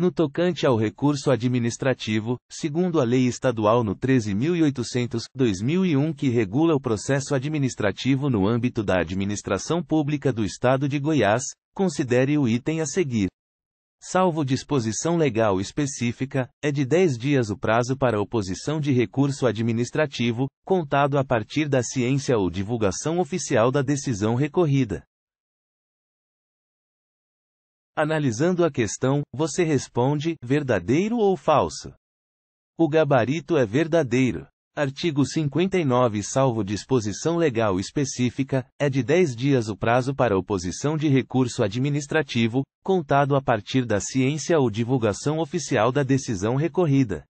No tocante ao recurso administrativo, segundo a Lei Estadual no 13.800-2001 que regula o processo administrativo no âmbito da administração pública do Estado de Goiás, considere o item a seguir. Salvo disposição legal específica, é de 10 dias o prazo para oposição de recurso administrativo, contado a partir da ciência ou divulgação oficial da decisão recorrida. Analisando a questão, você responde: verdadeiro ou falso? O gabarito é verdadeiro. Artigo 59 Salvo disposição legal específica, é de 10 dias o prazo para oposição de recurso administrativo, contado a partir da ciência ou divulgação oficial da decisão recorrida.